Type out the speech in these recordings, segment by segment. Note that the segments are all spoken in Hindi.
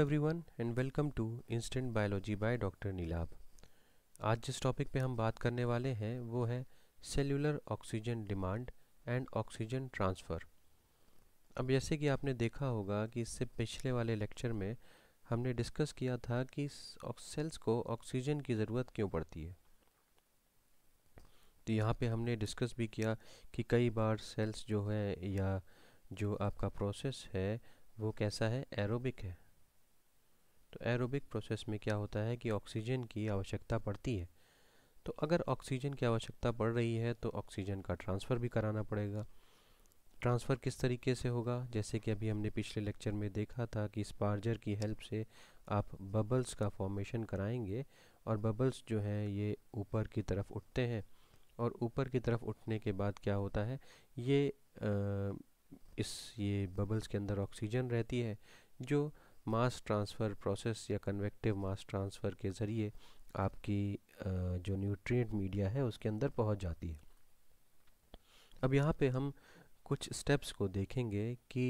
everyone and welcome to instant biology by doctor Neelab आज जिस टॉपिक पे हम बात करने वाले हैं वो है cellular oxygen demand and oxygen transfer अब जैसे कि आपने देखा होगा कि इससे पिछले वाले लेक्चर में हमने डिस्कस किया था कि सेल्स को ऑक्सीजन की ज़रूरत क्यों पड़ती है तो यहाँ पे हमने डिस्कस भी किया कि कई बार सेल्स जो है या जो आपका प्रोसेस है वो कैसा है एरोबिक है तो एरोबिक प्रोसेस में क्या होता है कि ऑक्सीजन की आवश्यकता पड़ती है तो अगर ऑक्सीजन की आवश्यकता पड़ रही है तो ऑक्सीजन का ट्रांसफ़र भी कराना पड़ेगा ट्रांसफ़र किस तरीके से होगा जैसे कि अभी हमने पिछले लेक्चर में देखा था कि स्पार्जर की हेल्प से आप बबल्स का फॉर्मेशन कराएंगे और बबल्स जो हैं ये ऊपर की तरफ उठते हैं और ऊपर की तरफ उठने के बाद क्या होता है ये आ, इस ये बबल्स के अंदर ऑक्सीजन रहती है जो मास ट्रांसफ़र प्रोसेस या कन्वेक्टिव मास ट्रांसफ़र के ज़रिए आपकी जो न्यूट्रिएंट मीडिया है उसके अंदर पहुंच जाती है अब यहाँ पे हम कुछ स्टेप्स को देखेंगे कि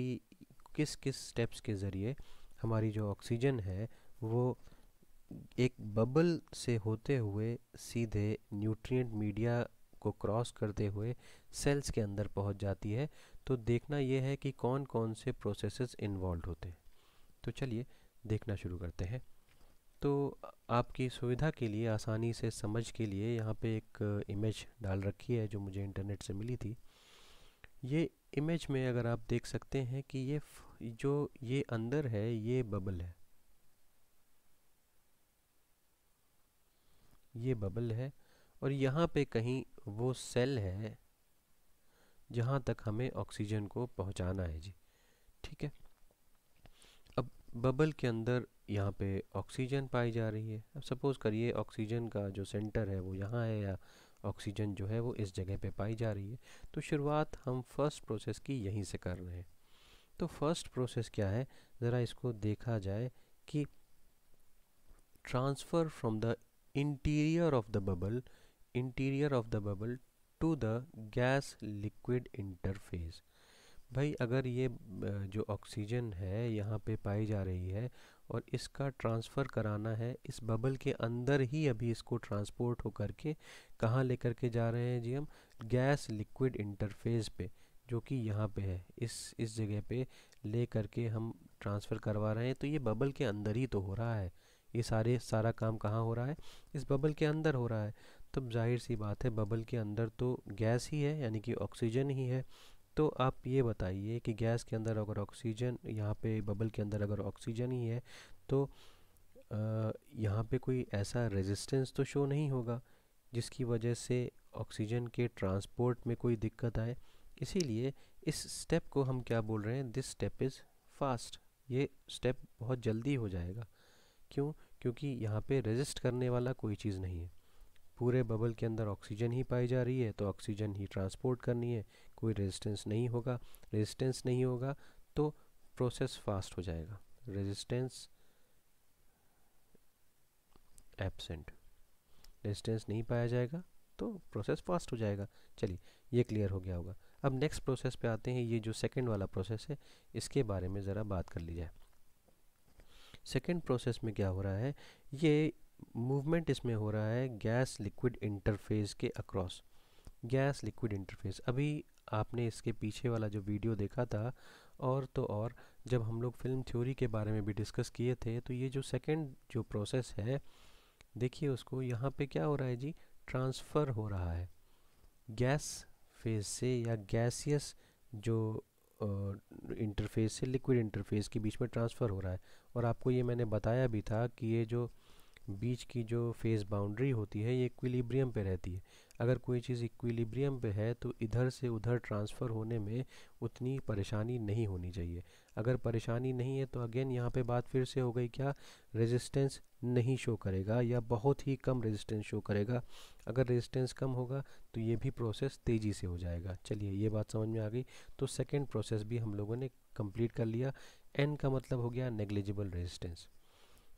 किस किस स्टेप्स के ज़रिए हमारी जो ऑक्सीजन है वो एक बबल से होते हुए सीधे न्यूट्रिएंट मीडिया को क्रॉस करते हुए सेल्स के अंदर पहुंच जाती है तो देखना ये है कि कौन कौन से प्रोसेसेस इन्वॉल्व होते हैं तो चलिए देखना शुरू करते हैं तो आपकी सुविधा के लिए आसानी से समझ के लिए यहाँ पे एक इमेज डाल रखी है जो मुझे इंटरनेट से मिली थी ये इमेज में अगर आप देख सकते हैं कि ये जो ये अंदर है ये बबल है ये बबल है और यहाँ पे कहीं वो सेल है जहाँ तक हमें ऑक्सीजन को पहुँचाना है जी ठीक है बबल के अंदर यहाँ पे ऑक्सीजन पाई जा रही है अब सपोज़ करिए ऑक्सीजन का जो सेंटर है वो यहाँ है या ऑक्सीजन जो है वो इस जगह पे पाई जा रही है तो शुरुआत हम फर्स्ट प्रोसेस की यहीं से कर रहे हैं तो फर्स्ट प्रोसेस क्या है ज़रा इसको देखा जाए कि transfer from the interior of the bubble interior of the bubble to the gas liquid interface भाई अगर ये जो ऑक्सीजन है यहाँ पे पाई जा रही है और इसका ट्रांसफ़र कराना है इस बबल के अंदर ही अभी इसको ट्रांसपोर्ट कर के कहाँ लेकर के जा रहे हैं जी हम गैस लिक्विड इंटरफेस पे जो कि यहाँ पे है इस इस जगह पे ले करके हम ट्रांसफ़र करवा रहे हैं तो ये बबल के अंदर ही तो हो रहा है ये सारे सारा काम कहाँ हो रहा है इस बबल के अंदर हो रहा है तो जाहिर सी बात है बबल के अंदर तो गैस ही है यानी कि ऑक्सीजन ही है तो आप ये बताइए कि गैस के अंदर अगर ऑक्सीजन यहाँ पे बबल के अंदर अगर ऑक्सीजन ही है तो यहाँ पे कोई ऐसा रेजिस्टेंस तो शो नहीं होगा जिसकी वजह से ऑक्सीजन के ट्रांसपोर्ट में कोई दिक्कत आए इसीलिए इस स्टेप को हम क्या बोल रहे हैं दिस स्टेप इज़ फास्ट ये स्टेप बहुत जल्दी हो जाएगा क्यों क्योंकि यहाँ पे रेजिस्ट करने वाला कोई चीज़ नहीं है पूरे बबल के अंदर ऑक्सीजन ही पाई जा रही है तो ऑक्सीजन ही ट्रांसपोर्ट करनी है कोई रेजिस्टेंस नहीं होगा रेजिस्टेंस नहीं होगा तो प्रोसेस फास्ट हो जाएगा रेजिस्टेंस एबसेंट रेजिस्टेंस नहीं पाया जाएगा तो प्रोसेस फास्ट हो जाएगा चलिए ये क्लियर हो गया होगा अब नेक्स्ट प्रोसेस पे आते हैं ये जो सेकेंड वाला प्रोसेस है इसके बारे में ज़रा बात कर ली जाए सेकेंड प्रोसेस में क्या हो रहा है ये मूवमेंट इसमें हो रहा है गैस लिक्विड इंटरफेस के अक्रॉस गैस लिक्विड इंटरफेस अभी आपने इसके पीछे वाला जो वीडियो देखा था और तो और जब हम लोग फिल्म थ्योरी के बारे में भी डिस्कस किए थे तो ये जो सेकंड जो प्रोसेस है देखिए उसको यहाँ पे क्या हो रहा है जी ट्रांसफ़र हो रहा है गैस फेज से या गैसियस जो इंटरफेस से लिक्विड इंटरफेस के बीच में ट्रांसफ़र हो रहा है और आपको ये मैंने बताया भी था कि ये जो बीच की जो फेस बाउंड्री होती है ये इक्विलिब्रियम पे रहती है अगर कोई चीज़ इक्विलिब्रियम पे है तो इधर से उधर ट्रांसफ़र होने में उतनी परेशानी नहीं होनी चाहिए अगर परेशानी नहीं है तो अगेन यहाँ पे बात फिर से हो गई क्या रेजिस्टेंस नहीं शो करेगा या बहुत ही कम रेजिस्टेंस शो करेगा अगर रेजिस्टेंस कम होगा तो ये भी प्रोसेस तेज़ी से हो जाएगा चलिए ये बात समझ में आ गई तो सेकेंड प्रोसेस भी हम लोगों ने कम्प्लीट कर लिया एन का मतलब हो गया नेग्लिजिबल रेजिस्टेंस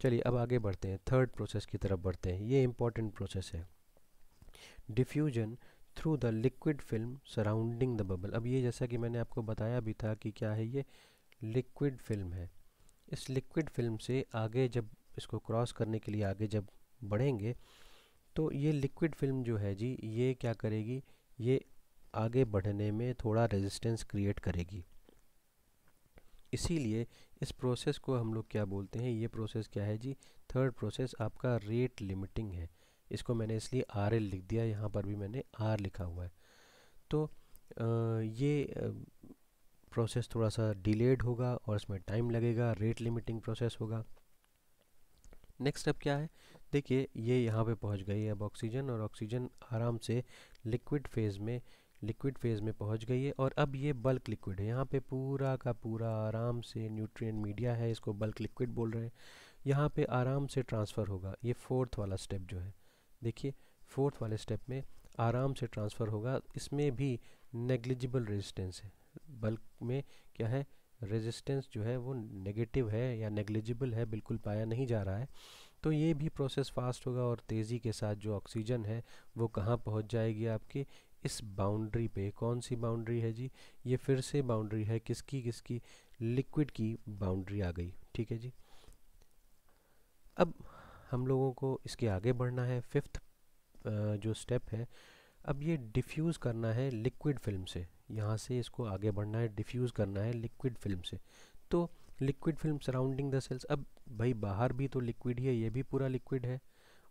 चलिए अब आगे बढ़ते हैं थर्ड प्रोसेस की तरफ बढ़ते हैं ये इम्पॉर्टेंट प्रोसेस है diffusion through the liquid film surrounding the bubble अब ये जैसा कि मैंने आपको बताया भी था कि क्या है ये लिक्विड फिल्म है इस लिक्विड फिल्म से आगे जब इसको क्रॉस करने के लिए आगे जब बढ़ेंगे तो ये लिक्विड फिल्म जो है जी ये क्या करेगी ये आगे बढ़ने में थोड़ा रेजिस्टेंस क्रिएट करेगी इसीलिए इस प्रोसेस को हम लोग क्या बोलते हैं ये प्रोसेस क्या है जी थर्ड प्रोसेस आपका रेट लिमिटिंग है इसको मैंने इसलिए आर एल लिख दिया यहाँ पर भी मैंने आर लिखा हुआ है तो आ, ये प्रोसेस थोड़ा सा डिलेड होगा और इसमें टाइम लगेगा रेट लिमिटिंग प्रोसेस होगा नेक्स्ट स्टेप क्या है देखिए ये यहाँ पे पहुँच गई है अब ऑक्सीजन और ऑक्सीजन आराम से लिक्विड फेज़ में लिक्विड फेज़ में पहुंच गई है और अब ये बल्क लिक्विड है यहाँ पे पूरा का पूरा आराम से न्यूट्रिएंट मीडिया है इसको बल्क लिक्विड बोल रहे हैं यहाँ पे आराम से ट्रांसफ़र होगा ये फोर्थ वाला स्टेप जो है देखिए फोर्थ वाले स्टेप में आराम से ट्रांसफ़र होगा इसमें भी नेग्लिजिबल रेजिस्टेंस है बल्क में क्या है रेजिस्टेंस जो है वो नेगेटिव है या नेग्लिजिबल है बिल्कुल पाया नहीं जा रहा है तो ये भी प्रोसेस फास्ट होगा और तेज़ी के साथ जो ऑक्सीजन है वो कहाँ पहुँच जाएगी आपकी इस बाउंड्री पे कौन सी बाउंड्री है जी ये फिर से बाउंड्री है किसकी किसकी लिक्विड की बाउंड्री आ गई ठीक है जी अब हम लोगों को इसके आगे बढ़ना है फिफ्थ जो स्टेप है अब ये डिफ्यूज़ करना है लिक्विड फिल्म से यहाँ से इसको आगे बढ़ना है डिफ्यूज़ करना है लिक्विड फिल्म से तो liquid film surrounding the cells अब भाई बाहर भी तो लिक्विड ही है ये भी पूरा लिक्विड है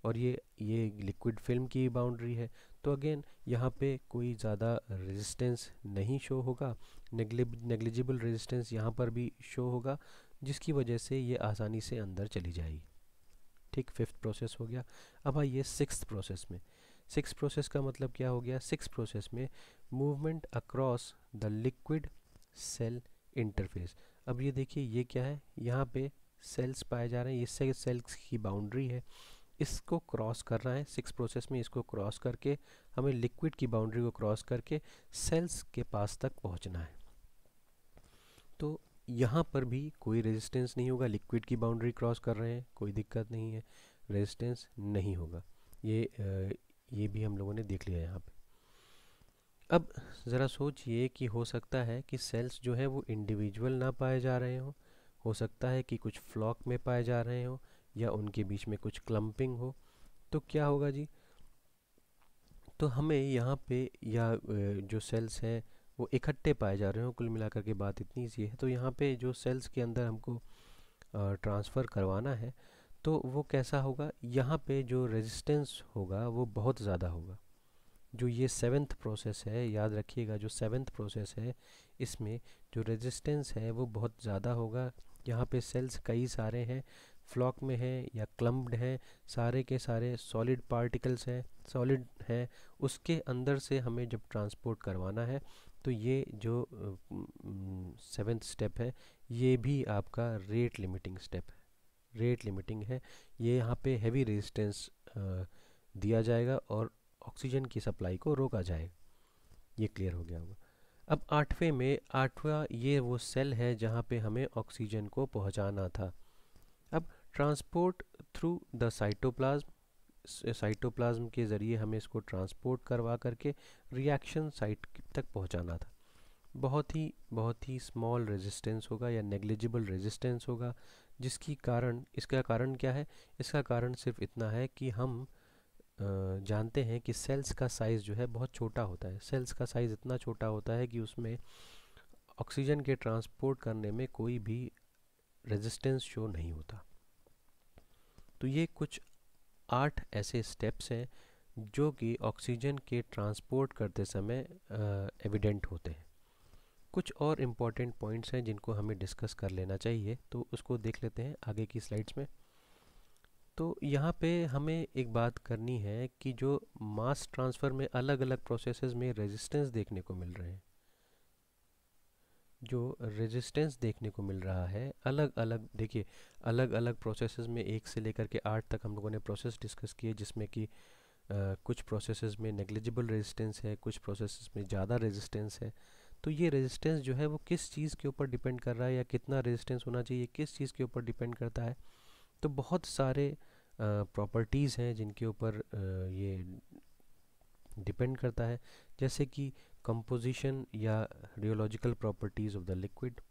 और ये ये लिक्विड फिल्म की बाउंड्री है तो अगेन यहाँ पे कोई ज़्यादा रेजिस्टेंस नहीं शो होगा नेगलिजिबल रेजिस्टेंस यहाँ पर भी शो होगा जिसकी वजह से ये आसानी से अंदर चली जाएगी ठीक फिफ्थ प्रोसेस हो गया अब आइए सिक्स प्रोसेस में सिक्स प्रोसेस का मतलब क्या हो गया सिक्स प्रोसेस में movement across the liquid cell interface अब ये देखिए ये क्या है यहाँ पे सेल्स पाए जा रहे हैं ये सेल्स की बाउंड्री है इसको क्रॉस करना है सिक्स प्रोसेस में इसको क्रॉस करके हमें लिक्विड की बाउंड्री को क्रॉस करके सेल्स के पास तक पहुंचना है तो यहाँ पर भी कोई रेजिस्टेंस नहीं होगा लिक्विड की बाउंड्री क्रॉस कर रहे हैं कोई दिक्कत नहीं है रेजिस्टेंस नहीं होगा ये ये भी हम लोगों ने देख लिया यहाँ पर अब ज़रा सोचिए कि हो सकता है कि सेल्स जो है वो इंडिविजुअल ना पाए जा रहे हों हो सकता है कि कुछ फ्लॉक में पाए जा रहे हों या उनके बीच में कुछ क्लम्पिंग हो तो क्या होगा जी तो हमें यहाँ पे या जो सेल्स हैं वो इकट्ठे पाए जा रहे हो कुल मिलाकर के बात इतनी सी है तो यहाँ पे जो सेल्स के अंदर हमको ट्रांसफ़र करवाना है तो वो कैसा होगा यहाँ पे जो रेजिस्टेंस होगा वो बहुत ज़्यादा होगा जो ये सेवेंथ प्रोसेस है याद रखिएगा जो सेवेंथ प्रोसेस है इसमें जो रेजिस्टेंस है वो बहुत ज़्यादा होगा यहाँ पे सेल्स कई सारे हैं फ्लॉक में है या क्लम्ब्ड है सारे के सारे सॉलिड पार्टिकल्स हैं सॉलिड हैं उसके अंदर से हमें जब ट्रांसपोर्ट करवाना है तो ये जो सेवेंथ स्टेप है ये भी आपका रेट लिमिटिंग स्टेप है रेट लिमिटिंग है ये यहाँ पे हैवी रेजिस्टेंस दिया जाएगा और ऑक्सीजन की सप्लाई को रोका जाएगा ये क्लियर हो गया होगा अब आठवें में आठवां ये वो सेल है जहाँ पे हमें ऑक्सीजन को पहुँचाना था transport through the cytoplasm cytoplasm के ज़रिए हमें इसको ट्रांसपोर्ट करवा करके रिएक्शन साइट तक पहुंचाना था बहुत ही बहुत ही स्मॉल रेजिस्टेंस होगा या नेग्लिजिबल रेजिस्टेंस होगा जिसकी कारण इसका कारण क्या है इसका कारण सिर्फ इतना है कि हम जानते हैं कि सेल्स का साइज़ जो है बहुत छोटा होता है सेल्स का साइज़ इतना छोटा होता है कि उसमें ऑक्सीजन के ट्रांसपोर्ट करने में कोई भी रेजिस्टेंस शो नहीं होता तो ये कुछ आठ ऐसे स्टेप्स हैं जो कि ऑक्सीजन के ट्रांसपोर्ट करते समय एविडेंट होते हैं कुछ और इम्पॉर्टेंट पॉइंट्स हैं जिनको हमें डिस्कस कर लेना चाहिए तो उसको देख लेते हैं आगे की स्लाइड्स में तो यहाँ पे हमें एक बात करनी है कि जो मास ट्रांसफ़र में अलग अलग प्रोसेसेस में रेजिस्टेंस देखने को मिल रहे हैं जो रेजिस्टेंस देखने को मिल रहा है अलग अलग देखिए अलग अलग प्रोसेसेस में एक से लेकर के आठ तक हम लोगों ने प्रोसेस डिस्कस किए जिसमें कि कुछ प्रोसेसेस में नेग्लिजिबल रेजिस्टेंस है कुछ प्रोसेसेस में ज़्यादा रेजिस्टेंस है तो ये रेजिस्टेंस जो है वो किस चीज़ के ऊपर डिपेंड कर रहा है या कितना रेजिस्टेंस होना चाहिए किस चीज़ के ऊपर डिपेंड करता है तो बहुत सारे प्रॉपर्टीज़ हैं जिनके ऊपर ये डिपेंड करता है जैसे कि कंपोजिशन या rheological properties of the liquid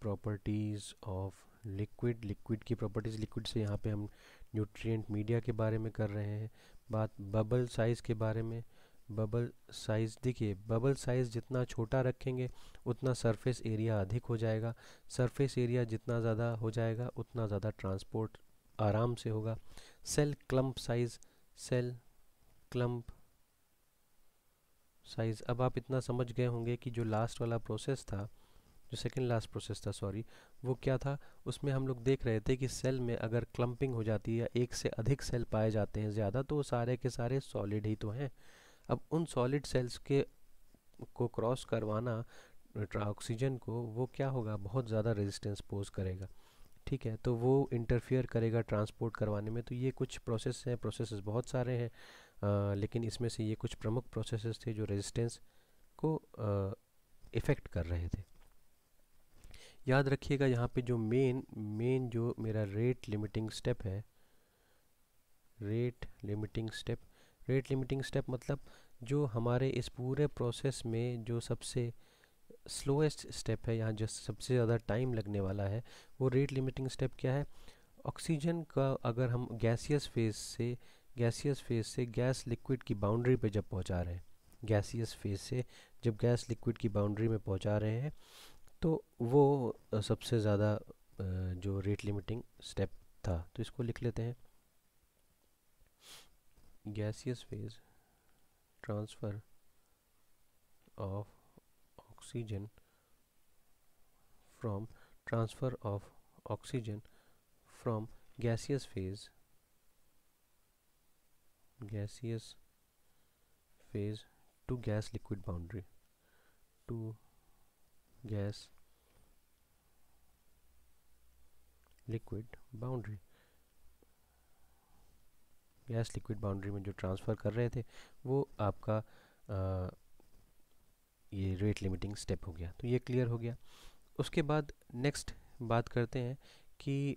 properties of liquid liquid की प्रॉपर्टीज़ लिक्विड से यहाँ पे हम न्यूट्रिएंट मीडिया के बारे में कर रहे हैं बात बबल साइज़ के बारे में बबल साइज़ देखिए बबल साइज़ जितना छोटा रखेंगे उतना सरफेस एरिया अधिक हो जाएगा सरफेस एरिया जितना ज़्यादा हो जाएगा उतना ज़्यादा ट्रांसपोर्ट आराम से होगा cell clump size cell clump size अब आप इतना समझ गए होंगे कि जो लास्ट वाला प्रोसेस था जो सेकंड लास्ट प्रोसेस था सॉरी वो क्या था उसमें हम लोग देख रहे थे कि सेल में अगर क्लम्पिंग हो जाती है या एक से अधिक सेल पाए जाते हैं ज़्यादा तो सारे के सारे सॉलिड ही तो हैं अब उन सॉलिड सेल्स के को क्रॉस करवाना ऑक्सीजन को वो क्या होगा बहुत ज़्यादा रेजिस्टेंस पोज करेगा ठीक है तो वो इंटरफियर करेगा ट्रांसपोर्ट करवाने में तो ये कुछ प्रोसेस हैं प्रोसेस बहुत सारे हैं लेकिन इसमें से ये कुछ प्रमुख प्रोसेस थे जो रेजिस्टेंस को इफ़ेक्ट कर रहे थे याद रखिएगा यहाँ पे जो मेन मेन जो मेरा रेट लिमिटिंग स्टेप है rate limiting step rate limiting step मतलब जो हमारे इस पूरे प्रोसेस में जो सबसे स्लोएस्ट स्टेप है यहाँ जो सबसे ज़्यादा टाइम लगने वाला है वो रेट लिमिटिंग स्टेप क्या है ऑक्सीजन का अगर हम गैसियस फेज से गैसियस फेज से गैस लिक्विड की बाउंड्री पे जब पहुँचा रहे हैं गैसियस फेज से जब गैस लिक्विड की बाउंड्री में पहुँचा रहे हैं तो वो सबसे ज़्यादा जो रेट लिमिटिंग स्टेप था तो इसको लिख लेते हैं gaseous phase transfer of oxygen from transfer of oxygen from gaseous phase gaseous phase to gas liquid boundary to gas liquid boundary gas liquid boundary में जो ट्रांसफ़र कर रहे थे वो आपका ये रेट लिमिटिंग स्टेप हो गया तो ये क्लियर हो गया उसके बाद नेक्स्ट बात करते हैं कि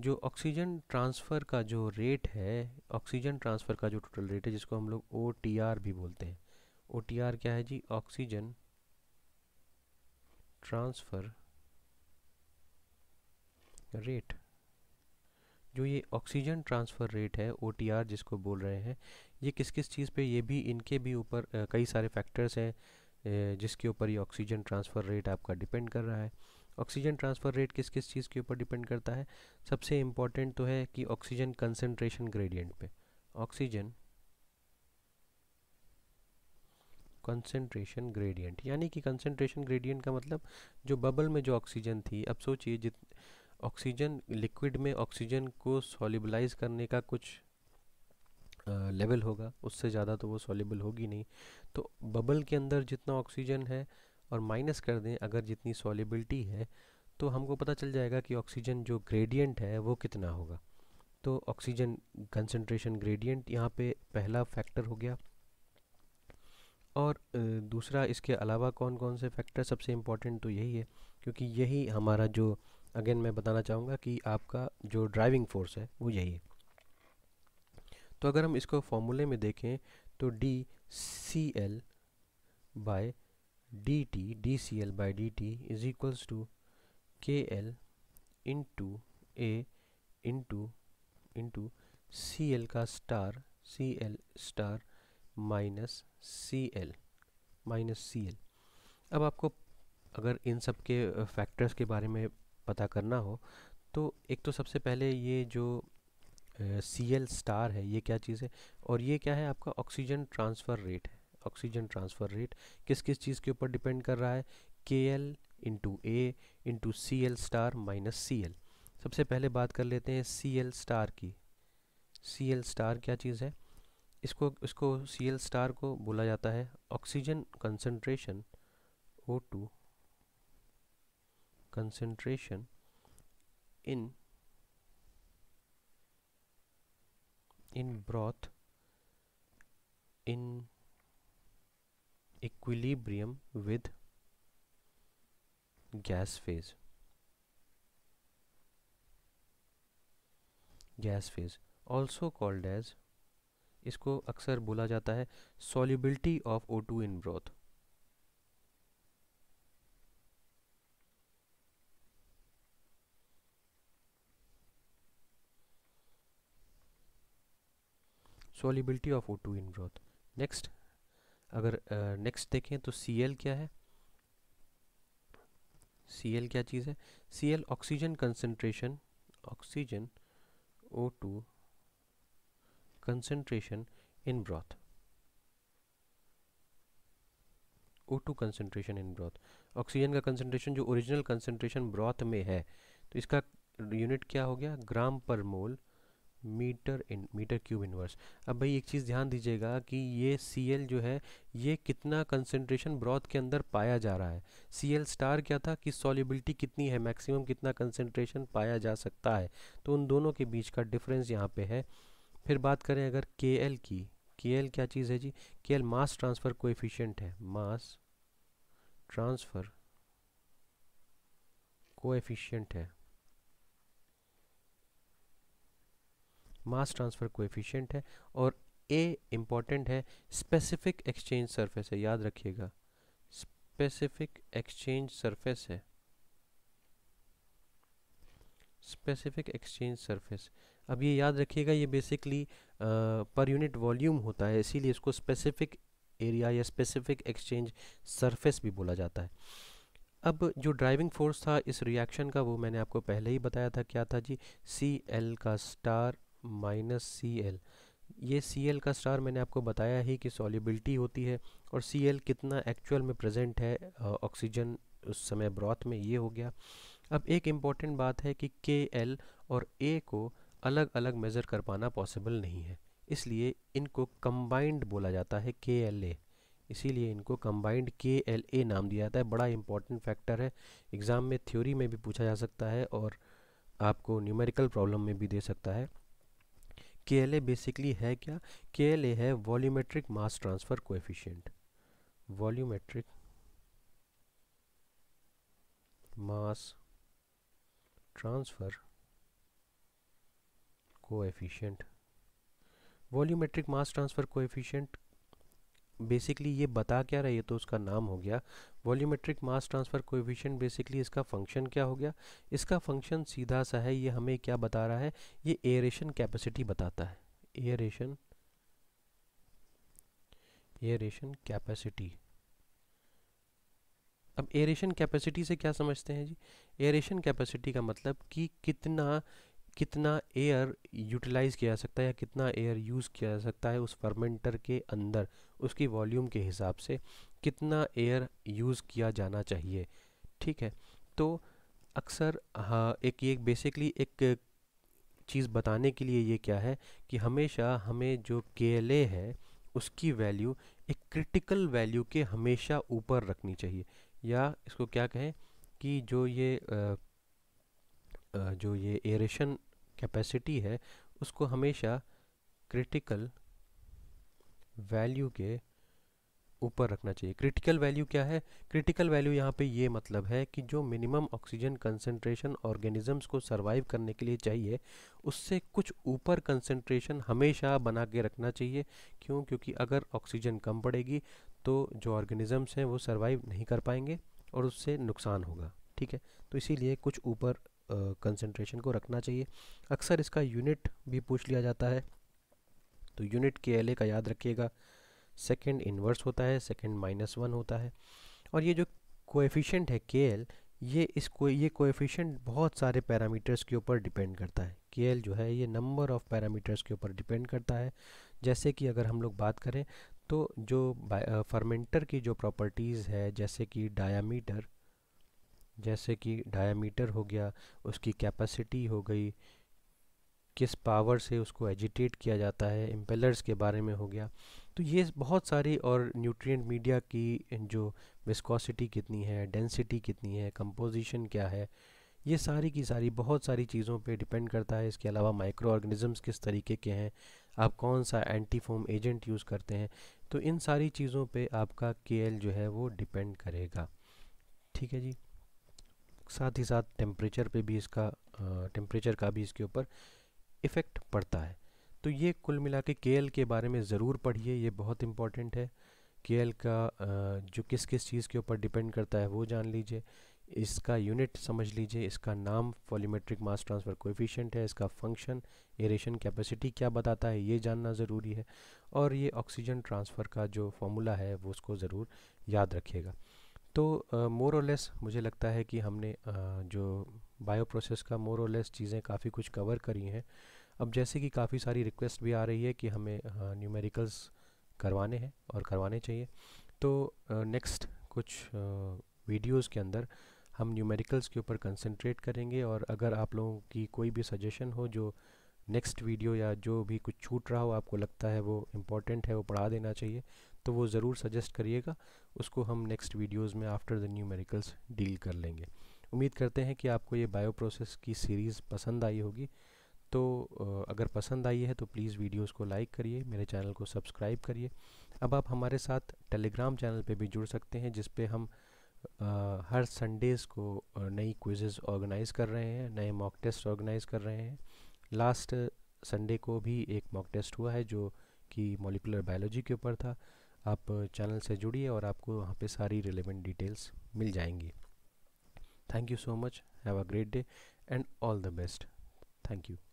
जो ऑक्सीजन ट्रांसफ़र का जो रेट है ऑक्सीजन ट्रांसफ़र का जो टोटल रेट है जिसको हम लोग ओ भी बोलते हैं ओ क्या है जी ऑक्सीजन ट्रांसफ़र रेट जो ये ऑक्सीजन ट्रांसफ़र रेट है ओ जिसको बोल रहे हैं ये किस किस चीज़ पे ये भी इनके भी ऊपर कई सारे फैक्टर्स हैं जिसके ऊपर ये ऑक्सीजन ट्रांसफ़र रेट आपका डिपेंड कर रहा है ऑक्सीजन ट्रांसफ़र रेट किस किस चीज़ के ऊपर डिपेंड करता है सबसे इम्पॉर्टेंट तो है कि ऑक्सीजन कंसनट्रेशन ग्रेडियंट पे ऑक्सीजन कंसनट्रेशन ग्रेडियंट यानी कि कंसनट्रेशन ग्रेडियंट का मतलब जो बबल में जो ऑक्सीजन थी अब सोचिए जित ऑक्सीजन लिक्विड में ऑक्सीजन को सॉलिबलाइज करने का कुछ लेवल होगा उससे ज़्यादा तो वो सॉलेबल होगी नहीं तो बबल के अंदर जितना ऑक्सीजन है और माइनस कर दें अगर जितनी सॉलेबिलिटी है तो हमको पता चल जाएगा कि ऑक्सीजन जो ग्रेडियंट है वो कितना होगा तो ऑक्सीजन कंसनट्रेशन ग्रेडियंट यहाँ पे पहला फैक्टर हो गया और दूसरा इसके अलावा कौन कौन से फैक्टर सबसे इम्पॉर्टेंट तो यही है क्योंकि यही हमारा जो अगेन मैं बताना चाहूँगा कि आपका जो ड्राइविंग फोर्स है वो यही है तो अगर हम इसको फॉर्मूले में देखें तो D C L by D T D C L by D T is equals to K L into A into into C L का star C L star minus C L minus C L अब आपको अगर इन सब के फैक्टर्स के बारे में पता करना हो तो एक तो सबसे पहले ये जो सी एल स्टार है ये क्या चीज़ है और ये क्या है आपका ऑक्सीजन ट्रांसफ़र रेट है ऑक्सीजन ट्रांसफ़र रेट किस किस चीज़ के ऊपर डिपेंड कर रहा है K L into A into C L star minus C L सबसे पहले बात कर लेते हैं सी एल स्टार की सी एल स्टार क्या चीज़ है इसको इसको सी एल स्टार को बोला जाता है oxygen concentration O two concentration in in broth in equilibrium with gas phase gas phase also called as इसको अक्सर बोला जाता है solubility of O2 in broth solubility of O two in broth next अगर नेक्स्ट uh, देखें तो सी एल क्या है सी एल क्या चीज़ है C L oxygen concentration oxygen O two concentration in broth O two concentration in broth oxygen का कंसनट्रेशन जो ओरिजिनल कंसनट्रेशन ब्रॉथ में है तो इसका यूनिट क्या हो गया gram per mole meter in meter cube inverse अब भाई एक चीज़ ध्यान दीजिएगा कि ये सी एल जो है ये कितना कंसनट्रेशन ब्रॉथ के अंदर पाया जा रहा है सी एल स्टार क्या था कि सॉलिबिलिटी कितनी है मैक्सिमम कितना कंसनट्रेशन पाया जा सकता है तो उन दोनों के बीच का डिफरेंस यहाँ पे है फिर बात करें अगर के एल की के एल क्या चीज़ है जी के एल मास ट्रांसफ़र एफिशेंट है मास ट्रांसफ़र एफिशेंट है मास ट्रांसफ़र कोएफिशिएंट है और ए इम्पॉर्टेंट है स्पेसिफिक एक्सचेंज सरफेस है याद रखिएगा स्पेसिफिक एक्सचेंज सरफेस है स्पेसिफिक एक्सचेंज सरफेस अब ये याद रखिएगा ये बेसिकली पर यूनिट वॉल्यूम होता है इसीलिए इसको स्पेसिफिक एरिया या स्पेसिफिक एक्सचेंज सरफेस भी बोला जाता है अब जो ड्राइविंग फोर्स था इस रिएक्शन का वो मैंने आपको पहले ही बताया था क्या था जी सी एल का स्टार माइनस सी एल ये सी एल का स्टार मैंने आपको बताया ही कि सॉलिबिलिटी होती है और सी एल कितना एक्चुअल में प्रेजेंट है ऑक्सीजन उस समय ब्रॉथ में ये हो गया अब एक इम्पॉर्टेंट बात है कि के एल और ए को अलग अलग मेज़र कर पाना पॉसिबल नहीं है इसलिए इनको कम्बाइंड बोला जाता है के एल ए इसीलिए इनको कम्बाइंड के एल ए नाम दिया जाता है बड़ा इम्पॉर्टेंट फैक्टर है एग्ज़ाम में थ्योरी में भी पूछा जा सकता है और आपको न्यूमेरिकल प्रॉब्लम में भी दे सकता है के बेसिकली है क्या के है volumetric mass transfer coefficient volumetric mass transfer coefficient volumetric mass transfer coefficient basically ये बता क्या रही है तो उसका नाम हो गया volumetric mass transfer coefficient basically इसका फंक्शन क्या हो गया इसका फंक्शन सीधा सा है ये हमें क्या बता रहा है ये एयरेशन कैपेसिटी बताता है एयरेशन एयरेशन कैपेसिटी अब एयरेशन कैपेसिटी से क्या समझते हैं जी एयरेशन कैपेसिटी का मतलब कि कितना कितना एयर यूटिलाइज़ किया जा सकता है या कितना एयर यूज़ किया जा सकता है उस फर्मेंटर के अंदर उसकी वॉल्यूम के हिसाब से कितना एयर यूज़ किया जाना चाहिए ठीक है तो अक्सर हाँ एक ये बेसिकली एक चीज़ बताने के लिए ये क्या है कि हमेशा हमें जो के है उसकी वैल्यू एक क्रिटिकल वैल्यू के हमेशा ऊपर रखनी चाहिए या इसको क्या कहें कि जो ये आ, आ, जो ये एरेशन कैपेसिटी है उसको हमेशा क्रिटिकल वैल्यू के ऊपर रखना चाहिए क्रिटिकल वैल्यू क्या है क्रिटिकल वैल्यू यहाँ पे ये मतलब है कि जो मिनिमम ऑक्सीजन कंसनट्रेशन ऑर्गेनिजम्स को सर्वाइव करने के लिए चाहिए उससे कुछ ऊपर कंसनट्रेशन हमेशा बना के रखना चाहिए क्यों क्योंकि अगर ऑक्सीजन कम पड़ेगी तो जो ऑर्गेनिजम्स हैं वो सर्वाइव नहीं कर पाएंगे और उससे नुकसान होगा ठीक है तो इसीलिए कुछ ऊपर कंसनट्रेशन को रखना चाहिए अक्सर इसका यूनिट भी पूछ लिया जाता है तो यूनिट के एल का याद रखिएगा सेकेंड इन्वर्स होता है सेकेंड माइनस वन होता है और ये जो कोएफिशिएंट है के एल ये इसको ये कोएफिशिएंट बहुत सारे पैरामीटर्स के ऊपर डिपेंड करता है के एल जो है ये नंबर ऑफ़ पैरामीटर्स के ऊपर डिपेंड करता है जैसे कि अगर हम लोग बात करें तो जो फर्मेंटर की जो प्रॉपर्टीज़ है जैसे कि डायामीटर जैसे कि डायमीटर हो गया उसकी कैपेसिटी हो गई किस पावर से उसको एजिटेट किया जाता है इम्पेलर्स के बारे में हो गया तो ये बहुत सारी और न्यूट्रिएंट मीडिया की जो विस्कोसिटी कितनी है डेंसिटी कितनी है कंपोजिशन क्या है ये सारी की सारी बहुत सारी चीज़ों पे डिपेंड करता है इसके अलावा माइक्रो ऑर्गेनिज़म्स किस तरीके के हैं आप कौन सा एंटीफोम एजेंट यूज़ करते हैं तो इन सारी चीज़ों पे आपका के जो है वो डिपेंड करेगा ठीक है जी साथ ही साथ टेम्परेचर पे भी इसका टेम्परेचर का भी इसके ऊपर इफ़ेक्ट पड़ता है तो ये कुल मिला के के के बारे में ज़रूर पढ़िए ये बहुत इम्पॉर्टेंट है के का जो किस किस चीज़ के ऊपर डिपेंड करता है वो जान लीजिए इसका यूनिट समझ लीजिए इसका नाम पॉलीमेट्रिक मास ट्रांसफ़र कोफिशेंट है इसका फंक्शन एरेशन कैपेसिटी क्या बताता है ये जानना ज़रूरी है और ये ऑक्सीजन ट्रांसफ़र का जो फॉर्मूला है वो उसको ज़रूर याद रखिएगा तो मोर और लेस मुझे लगता है कि हमने uh, जो बायो प्रोसेस का मोर और लेस चीज़ें काफ़ी कुछ कवर करी हैं अब जैसे कि काफ़ी सारी रिक्वेस्ट भी आ रही है कि हमें न्यूमेरिकल्स uh, करवाने हैं और करवाने चाहिए तो नेक्स्ट uh, कुछ वीडियोस के अंदर हम न्यूमेरिकल्स के ऊपर कंसंट्रेट करेंगे और अगर आप लोगों की कोई भी सजेशन हो जो नेक्स्ट वीडियो या जो भी कुछ छूट रहा हो आपको लगता है वो इम्पॉर्टेंट है वो पढ़ा देना चाहिए तो वो ज़रूर सजेस्ट करिएगा उसको हम नेक्स्ट वीडियोस में after the numericals deal कर लेंगे उम्मीद करते हैं कि आपको ये बायो प्रोसेस की सीरीज़ पसंद आई होगी तो अगर पसंद आई है तो प्लीज़ वीडियोस को लाइक करिए मेरे चैनल को सब्सक्राइब करिए अब आप हमारे साथ टेलीग्राम चैनल पर भी जुड़ सकते हैं जिस हम आ, हर संडेज़ को नई क्विजेज़ ऑर्गेनाइज़ कर रहे हैं नए मॉक टेस्ट ऑर्गेनाइज़ कर रहे हैं लास्ट संडे को भी एक मॉक टेस्ट हुआ है जो कि मोलिकुलर बायोलॉजी के ऊपर था आप चैनल से जुड़िए और आपको वहाँ पे सारी रिलेवेंट डिटेल्स मिल जाएंगी thank you so much have a great day and all the best thank you